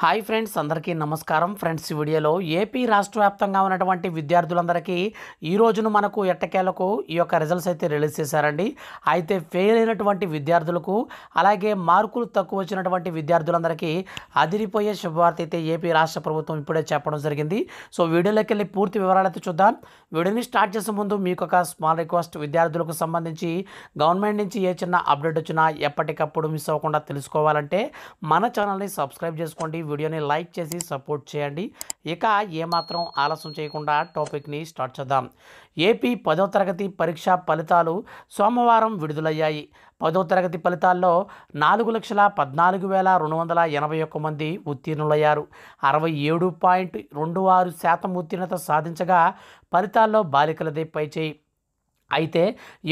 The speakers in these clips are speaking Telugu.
హాయ్ ఫ్రెండ్స్ అందరికీ నమస్కారం ఫ్రెండ్స్ ఈ వీడియోలో ఏపీ రాష్ట్ర వ్యాప్తంగా ఉన్నటువంటి విద్యార్థులందరికీ ఈ రోజును మనకు ఎట్టకేలకు ఈ యొక్క రిజల్ట్స్ అయితే రిలీజ్ చేశారండి అయితే ఫెయిల్ అయినటువంటి విద్యార్థులకు అలాగే మార్కులు తక్కువ వచ్చినటువంటి విద్యార్థులందరికీ అదిరిపోయే శుభవార్త అయితే ఏపీ రాష్ట్ర ప్రభుత్వం ఇప్పుడే చెప్పడం జరిగింది సో వీడియోలోకి వెళ్ళి పూర్తి వివరాలు అయితే చూద్దాం వీడియోని స్టార్ట్ చేసే ముందు మీకు ఒక స్మాల్ రిక్వెస్ట్ విద్యార్థులకు సంబంధించి గవర్నమెంట్ నుంచి ఏ చిన్న అప్డేట్ వచ్చినా ఎప్పటికప్పుడు మిస్ అవ్వకుండా తెలుసుకోవాలంటే మన ఛానల్ని సబ్స్క్రైబ్ చేసుకోండి వీడియోని లైక్ చేసి సపోర్ట్ చేయండి ఇక ఏమాత్రం ఆలస్యం చేయకుండా టాపిక్ని స్టార్ట్ చేద్దాం ఏపీ పదో తరగతి పరీక్ష ఫలితాలు సోమవారం విడుదలయ్యాయి పదో తరగతి ఫలితాల్లో నాలుగు లక్షల పద్నాలుగు వేల రెండు వందల ఎనభై ఒక్క మంది ఉత్తీర్ణులయ్యారు అరవై ఏడు పాయింట్ రెండు ఆరు శాతం ఉత్తీర్ణత సాధించగా ఫలితాల్లో బాలికలదే పైచేయి అయితే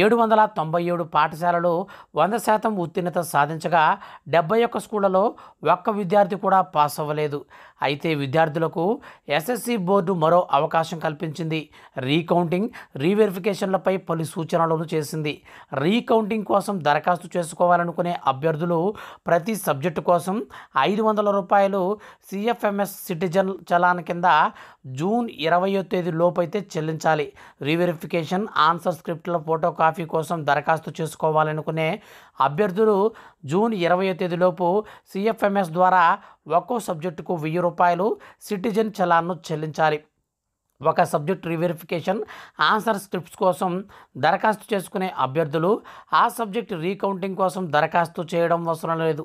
ఏడు వందల తొంభై ఏడు పాఠశాలలు వంద శాతం ఉత్తీర్ణత సాధించగా డెబ్బై ఒక్క స్కూళ్లలో ఒక్క విద్యార్థి కూడా పాస్ అవ్వలేదు అయితే విద్యార్థులకు ఎస్ఎస్సి బోర్డు మరో అవకాశం కల్పించింది రీకౌంటింగ్ రీవెరిఫికేషన్లపై పలు సూచనలను చేసింది రీకౌంటింగ్ కోసం దరఖాస్తు చేసుకోవాలనుకునే అభ్యర్థులు ప్రతి సబ్జెక్టు కోసం ఐదు వందల రూపాయలు సిఎఫ్ఎంఎస్ సిటిజన్ చలాన్ కింద జూన్ ఇరవయో తేదీ లోపైతే చెల్లించాలి రీవెరిఫికేషన్ ఆన్సర్స్ స్క్రిప్ట్ల ఫోటో కాపీ కోసం దరఖాస్తు చేసుకోవాలనుకునే అభ్యర్థులు జూన్ ఇరవై తేదీలోపు సిఎఫ్ఎంఎస్ ద్వారా ఒక్కో సబ్జెక్టుకు వెయ్యి రూపాయలు సిటిజన్ చలాన్ను చెల్లించాలి ఒక సబ్జెక్ట్ రీవెరిఫికేషన్ ఆన్సర్ స్క్రిప్ట్స్ కోసం దరఖాస్తు చేసుకునే అభ్యర్థులు ఆ సబ్జెక్ట్ రీకౌంటింగ్ కోసం దరఖాస్తు చేయడం అవసరం లేదు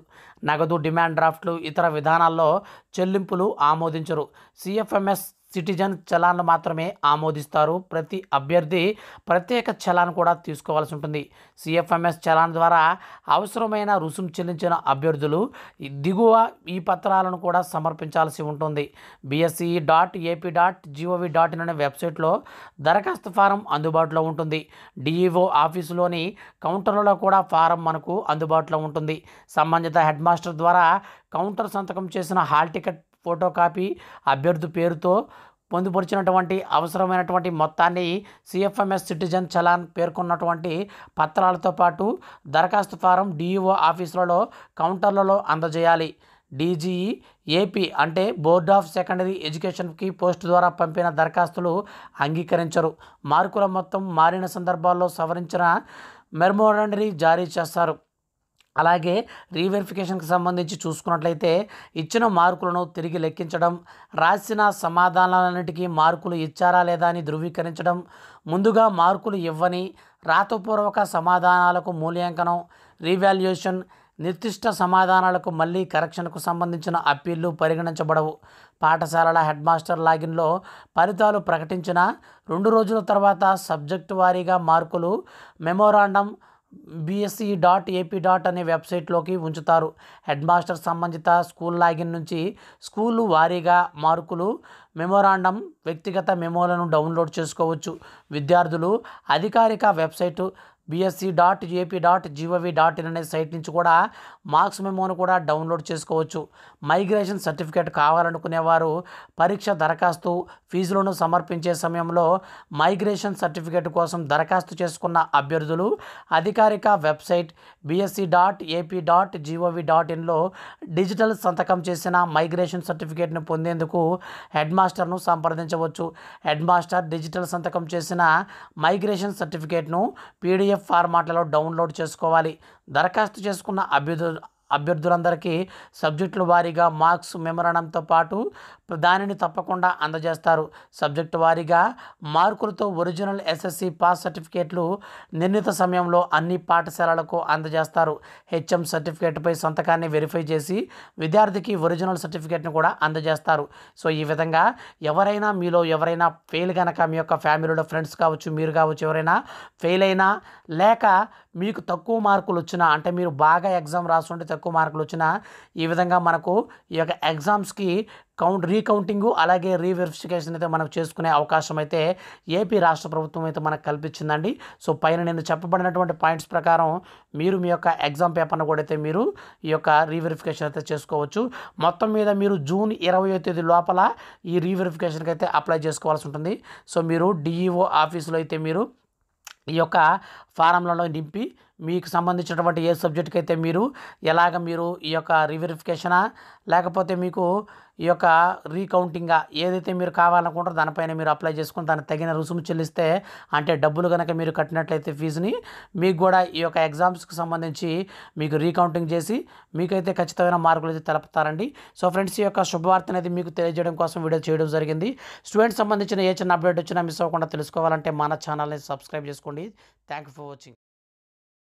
నగదు డిమాండ్ డ్రాఫ్ట్లు ఇతర విధానాల్లో చెల్లింపులు ఆమోదించరు సిఎఫ్ఎంఎస్ సిటిజన్ చలాన్లు మాత్రమే ఆమోదిస్తారు ప్రతి అభ్యర్థి ప్రత్యేక చలాన్ కూడా తీసుకోవాల్సి ఉంటుంది సిఎఫ్ఎంఎస్ చలాన్ ద్వారా అవసరమైన రుసుం చెల్లించిన అభ్యర్థులు దిగువ ఈ పత్రాలను కూడా సమర్పించాల్సి ఉంటుంది BSE dot AP dot gov dot in అనే వెబ్సైట్లో దరఖాస్తు ఫారం అందుబాటులో ఉంటుంది డిఈఓ ఆఫీసులోని కౌంటర్లలో కూడా ఫారం మనకు అందుబాటులో ఉంటుంది సంబంధిత హెడ్ మాస్టర్ ద్వారా కౌంటర్ సంతకం చేసిన హాల్ టికెట్ ఫోటోకాపీ అభ్యర్థి పేరుతో పొందుపరిచినటువంటి అవసరమైనటువంటి మొత్తాన్ని సిఎఫ్ఎంఎస్ సిటిజన్ చలాన్ పేర్కొన్నటువంటి పత్రాలతో పాటు దరఖాస్తు ఫారం డిఈఓ ఆఫీసులలో కౌంటర్లలో అందజేయాలి డీజీఈ ఏపీ అంటే బోర్డ్ ఆఫ్ సెకండరీ ఎడ్యుకేషన్కి పోస్ట్ ద్వారా పంపిన దరఖాస్తులు అంగీకరించరు మార్కుల మొత్తం మారిన సందర్భాల్లో సవరించిన మెమోరండరీ జారీ చేస్తారు అలాగే రీవెరిఫికేషన్కి సంబంధించి చూసుకున్నట్లయితే ఇచ్చిన మార్కులను తిరిగి లెక్కించడం రాసిన సమాధానాలన్నిటికీ మార్కులు ఇచ్చారా లేదా అని ధృవీకరించడం ముందుగా మార్కులు ఇవ్వని రాతపూర్వక సమాధానాలకు మూల్యాంకనం రీవాల్యుయేషన్ నిర్దిష్ట సమాధానాలకు మళ్ళీ కరెక్షన్కు సంబంధించిన అప్పీళ్లు పరిగణించబడవు పాఠశాలల హెడ్ మాస్టర్ లాగిన్లో ఫలితాలు ప్రకటించిన రెండు రోజుల తర్వాత సబ్జెక్టు వారీగా మార్కులు memorandum BSE dot AP dot అనే వెబ్సైట్లోకి ఉంచుతారు హెడ్ మాస్టర్ సంబంధిత స్కూల్ లాగిన్ నుంచి స్కూలు వారీగా మార్కులు మెమోరాండం వ్యక్తిగత మెమోలను డౌన్లోడ్ చేసుకోవచ్చు విద్యార్థులు అధికారిక website BSE dot AP dot gov dot in అనే సైట్ నుంచి కూడా మార్క్స్ మెమోను కూడా డౌన్లోడ్ చేసుకోవచ్చు మైగ్రేషన్ సర్టిఫికేట్ కావాలనుకునేవారు పరీక్ష దరఖాస్తు ఫీజులను సమర్పించే సమయంలో మైగ్రేషన్ సర్టిఫికేట్ కోసం దరఖాస్తు చేసుకున్న అభ్యర్థులు అధికారిక website BSE dot AP dot gov dot ఇన్లో డిజిటల్ సంతకం చేసిన మైగ్రేషన్ సర్టిఫికేట్ను పొందేందుకు హెడ్ మాస్టర్ను సంప్రదించవచ్చు హెడ్ మాస్టర్ డిజిటల్ సంతకం చేసిన మైగ్రేషన్ సర్టిఫికేట్ను పీడిఎఫ్ పిడిఎఫ్ ఫార్మాట్లలో డౌన్లోడ్ చేసుకోవాలి దరఖాస్తు చేసుకున్న అభ్యర్థు అభ్యర్థులందరికీ సబ్జెక్టుల వారీగా మార్క్స్ మెమరణంతో పాటు దానిని తప్పకుండా అందజేస్తారు సబ్జెక్టు వారీగా మార్కులతో ఒరిజినల్ ఎస్ఎస్సి పాస్ సర్టిఫికేట్లు నిర్ణీత సమయంలో అన్ని పాఠశాలలకు అందజేస్తారు హెచ్ఎం సర్టిఫికేట్పై సంతకాన్ని వెరిఫై చేసి విద్యార్థికి ఒరిజినల్ సర్టిఫికేట్ను కూడా అందజేస్తారు సో ఈ విధంగా ఎవరైనా మీలో ఎవరైనా ఫెయిల్ కనుక మీ యొక్క ఫ్యామిలీలో ఫ్రెండ్స్ కావచ్చు మీరు కావచ్చు ఎవరైనా ఫెయిల్ అయినా లేక మీకు తక్కువ మార్కులు వచ్చినా అంటే మీరు బాగా ఎగ్జామ్ రాస్తుంటే తక్కువ మార్కులు వచ్చినా ఈ విధంగా మనకు ఈ యొక్క ఎగ్జామ్స్కి కౌంట్ రీకౌంటింగు అలాగే రీవెరిఫికేషన్ అయితే మనకు చేసుకునే అవకాశం అయితే ఏపీ రాష్ట్ర ప్రభుత్వం అయితే మనకు కల్పించిందండి సో పైన నేను చెప్పబడినటువంటి పాయింట్స్ ప్రకారం మీరు మీ యొక్క ఎగ్జామ్ పేపర్ను కూడా అయితే మీరు ఈ యొక్క రీవెరిఫికేషన్ అయితే చేసుకోవచ్చు మొత్తం మీద మీరు జూన్ ఇరవై తేదీ లోపల ఈ రీవెరిఫికేషన్కి అయితే అప్లై చేసుకోవాల్సి ఉంటుంది సో మీరు డిఈఓ ఆఫీసులో అయితే మీరు ఈ యొక్క ఫారంలలో నింపి మీకు సంబంధించినటువంటి ఏ సబ్జెక్ట్కి అయితే మీరు ఎలాగ మీరు ఈ యొక్క రివెరిఫికేషనా లేకపోతే మీకు ఈ యొక్క రీకౌంటింగా ఏదైతే మీరు కావాలనుకుంటారో దానిపైన మీరు అప్లై చేసుకుని దానికి తగిన రుసుము చెల్లిస్తే అంటే డబ్బులు కనుక మీరు కట్టినట్లయితే ఫీజుని మీకు కూడా ఈ యొక్క ఎగ్జామ్స్కి సంబంధించి మీకు రీకౌంటింగ్ చేసి మీకైతే ఖచ్చితమైన మార్కులు అయితే తెలుపుతారండి సో ఫ్రెండ్స్ ఈ యొక్క శుభవార్త అనేది మీకు తెలియజేయడం కోసం వీడియో చేయడం జరిగింది స్టూడెంట్స్ సంబంధించిన ఏ చిన్న అప్డేట్ వచ్చినా మిస్ అవ్వకుండా తెలుసుకోవాలంటే మన ఛానల్ని సబ్స్క్రైబ్ చేసుకోండి థ్యాంక్ ఫర్ వాచింగ్